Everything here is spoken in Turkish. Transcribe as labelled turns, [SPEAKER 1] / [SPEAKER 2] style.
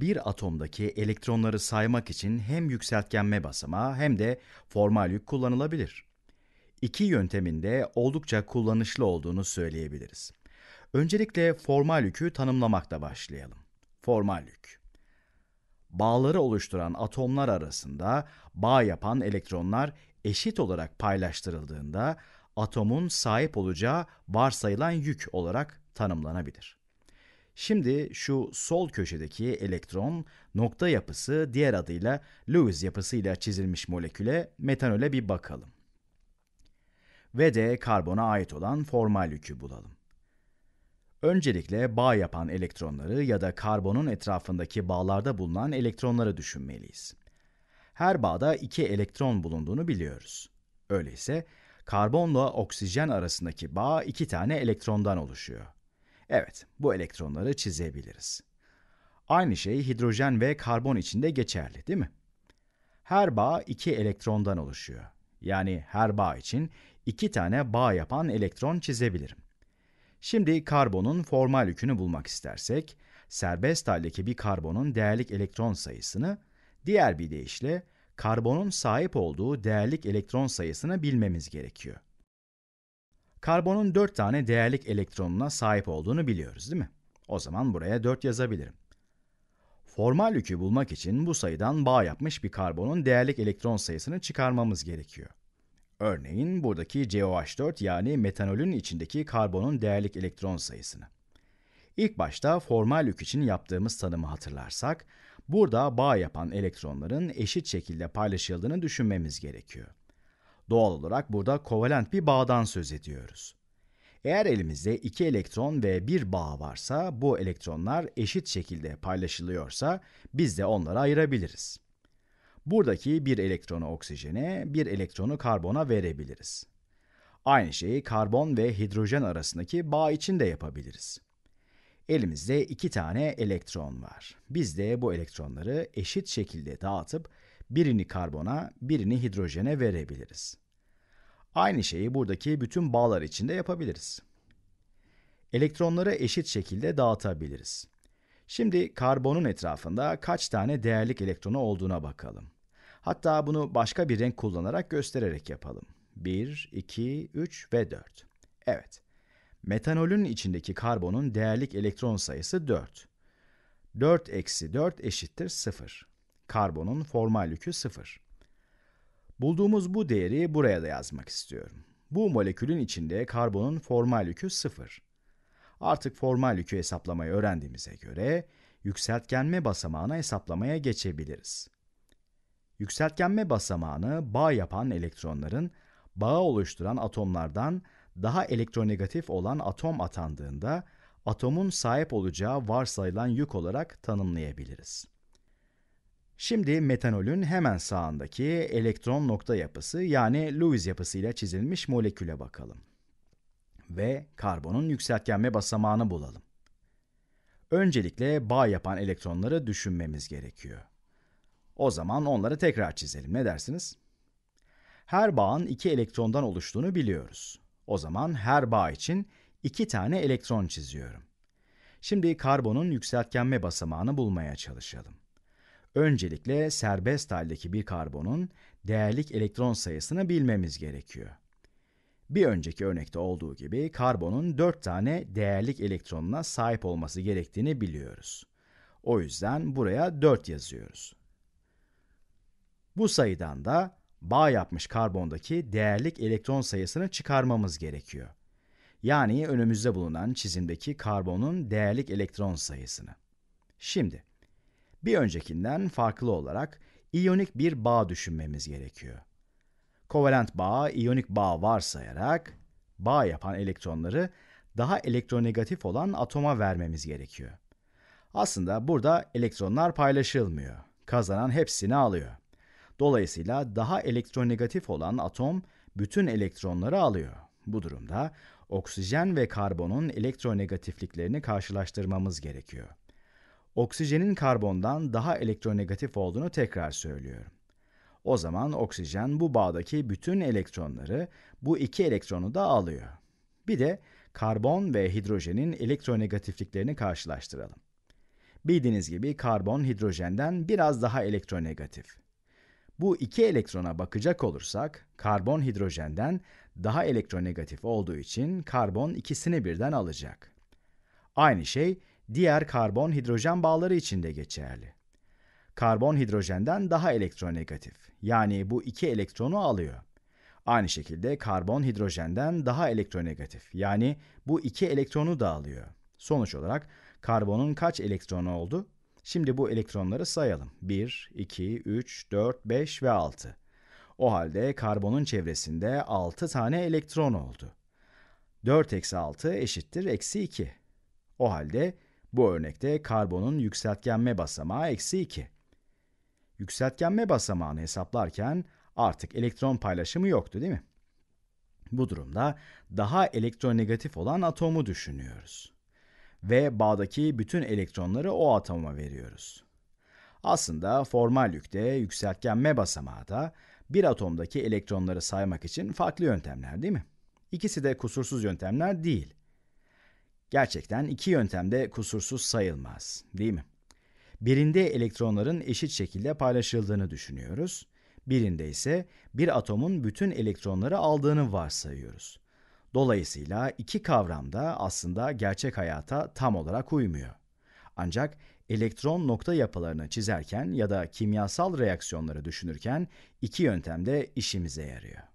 [SPEAKER 1] bir atomdaki elektronları saymak için hem yükseltgenme basamağı hem de formal yük kullanılabilir. İki yöntemin de oldukça kullanışlı olduğunu söyleyebiliriz. Öncelikle formal yükü tanımlamakla başlayalım. Formal yük. Bağları oluşturan atomlar arasında bağ yapan elektronlar eşit olarak paylaştırıldığında atomun sahip olacağı varsayılan yük olarak tanımlanabilir. Şimdi şu sol köşedeki elektron nokta yapısı diğer adıyla Lewis yapısıyla çizilmiş moleküle metanole bir bakalım. Ve de karbona ait olan formal yükü bulalım. Öncelikle bağ yapan elektronları ya da karbonun etrafındaki bağlarda bulunan elektronları düşünmeliyiz. Her bağda iki elektron bulunduğunu biliyoruz. Öyleyse karbonla oksijen arasındaki bağ iki tane elektrondan oluşuyor. Evet, bu elektronları çizebiliriz. Aynı şey hidrojen ve karbon için de geçerli, değil mi? Her bağ iki elektrondan oluşuyor. Yani her bağ için iki tane bağ yapan elektron çizebilirim. Şimdi karbonun formal yükünü bulmak istersek, serbest haldeki bir karbonun değerlik elektron sayısını, diğer bir deyişle karbonun sahip olduğu değerlik elektron sayısını bilmemiz gerekiyor. Karbonun 4 tane değerlik elektronuna sahip olduğunu biliyoruz değil mi? O zaman buraya 4 yazabilirim. Formal yükü bulmak için bu sayıdan bağ yapmış bir karbonun değerlik elektron sayısını çıkarmamız gerekiyor. Örneğin buradaki COH4 yani metanolün içindeki karbonun değerlik elektron sayısını. İlk başta formal yük için yaptığımız tanımı hatırlarsak, burada bağ yapan elektronların eşit şekilde paylaşıldığını düşünmemiz gerekiyor. Doğal olarak burada kovalent bir bağdan söz ediyoruz. Eğer elimizde iki elektron ve bir bağ varsa bu elektronlar eşit şekilde paylaşılıyorsa biz de onları ayırabiliriz. Buradaki bir elektronu oksijene, bir elektronu karbona verebiliriz. Aynı şeyi karbon ve hidrojen arasındaki bağ için de yapabiliriz. Elimizde iki tane elektron var. Biz de bu elektronları eşit şekilde dağıtıp birini karbona, birini hidrojene verebiliriz. Aynı şeyi buradaki bütün bağlar için de yapabiliriz. Elektronları eşit şekilde dağıtabiliriz. Şimdi karbonun etrafında kaç tane değerlik elektronu olduğuna bakalım. Hatta bunu başka bir renk kullanarak göstererek yapalım. 1, 2, 3 ve 4. Evet. Metanolün içindeki karbonun değerlik elektron sayısı 4. 4 eksi 4 eşittir 0 karbonun formal yükü 0. Bulduğumuz bu değeri buraya da yazmak istiyorum. Bu molekülün içinde karbonun formal yükü 0. Artık formal yükü hesaplamayı öğrendiğimize göre yükseltgenme basamağına hesaplamaya geçebiliriz. Yükseltgenme basamağını bağ yapan elektronların bağı oluşturan atomlardan daha elektronegatif olan atom atandığında atomun sahip olacağı varsayılan yük olarak tanımlayabiliriz. Şimdi metanolün hemen sağındaki elektron nokta yapısı yani Lewis yapısıyla çizilmiş moleküle bakalım. Ve karbonun yükseltgenme basamağını bulalım. Öncelikle bağ yapan elektronları düşünmemiz gerekiyor. O zaman onları tekrar çizelim ne dersiniz? Her bağın iki elektrondan oluştuğunu biliyoruz. O zaman her bağ için iki tane elektron çiziyorum. Şimdi karbonun yükseltgenme basamağını bulmaya çalışalım. Öncelikle serbest haldeki bir karbonun değerlik elektron sayısını bilmemiz gerekiyor. Bir önceki örnekte olduğu gibi karbonun 4 tane değerlik elektronuna sahip olması gerektiğini biliyoruz. O yüzden buraya 4 yazıyoruz. Bu sayıdan da bağ yapmış karbondaki değerlik elektron sayısını çıkarmamız gerekiyor. Yani önümüzde bulunan çizimdeki karbonun değerlik elektron sayısını. Şimdi bir öncekinden farklı olarak iyonik bir bağ düşünmemiz gerekiyor. Kovalent bağ, iyonik bağ varsayarak bağ yapan elektronları daha elektronegatif olan atoma vermemiz gerekiyor. Aslında burada elektronlar paylaşılmıyor. Kazanan hepsini alıyor. Dolayısıyla daha elektronegatif olan atom bütün elektronları alıyor. Bu durumda oksijen ve karbonun elektronegatifliklerini karşılaştırmamız gerekiyor oksijenin karbondan daha elektronegatif olduğunu tekrar söylüyorum. O zaman oksijen bu bağdaki bütün elektronları, bu iki elektronu da alıyor. Bir de karbon ve hidrojenin elektronegatifliklerini karşılaştıralım. Bildiğiniz gibi karbon hidrojenden biraz daha elektronegatif. Bu iki elektrona bakacak olursak, karbon hidrojenden daha elektronegatif olduğu için karbon ikisini birden alacak. Aynı şey diğer karbon hidrojen bağları için de geçerli. Karbon hidrojenden daha elektronegatif. Yani bu iki elektronu alıyor. Aynı şekilde karbon hidrojenden daha elektronegatif. Yani bu iki elektronu da alıyor. Sonuç olarak karbonun kaç elektronu oldu? Şimdi bu elektronları sayalım. 1, 2, 3, 4, 5 ve 6. O halde karbonun çevresinde 6 tane elektron oldu. 4 eksi 6 eşittir eksi 2. O halde bu örnekte karbonun yükseltgenme basamağı eksi 2. Yükseltgenme basamağını hesaplarken artık elektron paylaşımı yoktu değil mi? Bu durumda daha elektronegatif olan atomu düşünüyoruz. Ve bağdaki bütün elektronları o atoma veriyoruz. Aslında formal yükte yükseltgenme basamağı da bir atomdaki elektronları saymak için farklı yöntemler değil mi? İkisi de kusursuz yöntemler değil. Gerçekten iki yöntem de kusursuz sayılmaz, değil mi? Birinde elektronların eşit şekilde paylaşıldığını düşünüyoruz. Birinde ise bir atomun bütün elektronları aldığını varsayıyoruz. Dolayısıyla iki kavram da aslında gerçek hayata tam olarak uymuyor. Ancak elektron nokta yapılarını çizerken ya da kimyasal reaksiyonları düşünürken iki yöntem de işimize yarıyor.